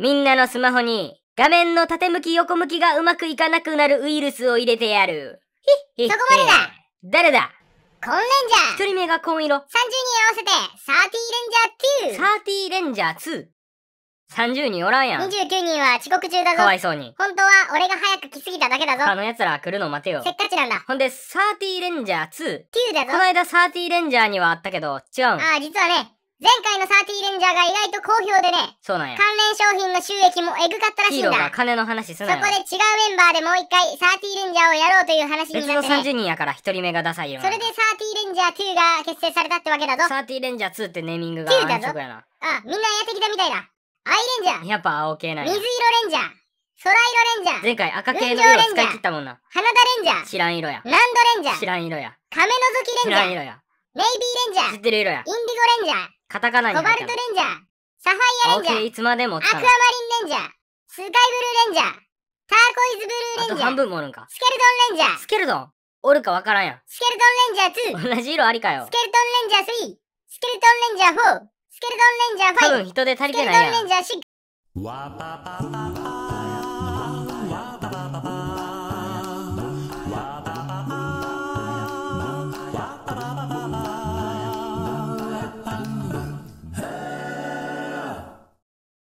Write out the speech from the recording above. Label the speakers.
Speaker 1: みんなのスマホに画面の縦向き横向きがうまくいかなくなるウイルスを入れてやる。ひっ、そこまでだ誰だコンレン
Speaker 2: ジャー一人目が紺色。30人合わせて、サーティーレンジャー2。サーティーレン
Speaker 1: ジャー2。30人おらんやん。29
Speaker 2: 人は遅刻中だぞ。かわいそうに。本当は俺が早く来すぎただけだぞ。あの
Speaker 1: 奴ら来るの待てよ。せっ
Speaker 2: かちなんだ。ほんで、サーティーレンジャー2。9だぞ。この間サーティーレンジャーにはあったけど、違うん。ああ、実はね、前回のサーティーレンジャーが意外と好評でね。そうなんや。関連商品の収益もエグかったらしいんだ。ヒーローが
Speaker 1: 金の話すなよ。そこで
Speaker 2: 違うメンバーでもう一回サーティーレンジャーをやろうという話になって、ね、別の30人
Speaker 1: やから一人目がダサいよ。それ
Speaker 2: でサーティーレンジャー2が結成されたってわけだぞ。サーティーレンジャー2ってネーミングが9だぞ。あ、みんなやってきたみたいだ。アイレンジャー。やっぱ青系なん水色レンジャー。空色レンジャー。前回赤系の色使い
Speaker 1: 切ったもんな。花田レンジャー。知らん色や。ランドレンジャー。知らん色や。
Speaker 2: 亀のぞきレンジャー。知らん色
Speaker 1: や。ネイビーレンジャー。知ってる色や。インディゴレンジャー。カタカナにコバルトレン
Speaker 2: ジャー、サファイアレンジャー、い
Speaker 1: つまでもアクアマリ
Speaker 2: ンレンジャー、スカイブルーレンジャー、ターコイズブルーレンジャー、あと半分
Speaker 1: もおるんか。スケルトンレンジャー、スケルトンおるかわからんやん。ス
Speaker 2: ケルトンレンジャー2、同じ色ありかよ。スケルトンレンジャー3、スケルトンレンジャー4、スケルトンレンジャー5、多分人で足りてないやん。スケルトンレンジャー6。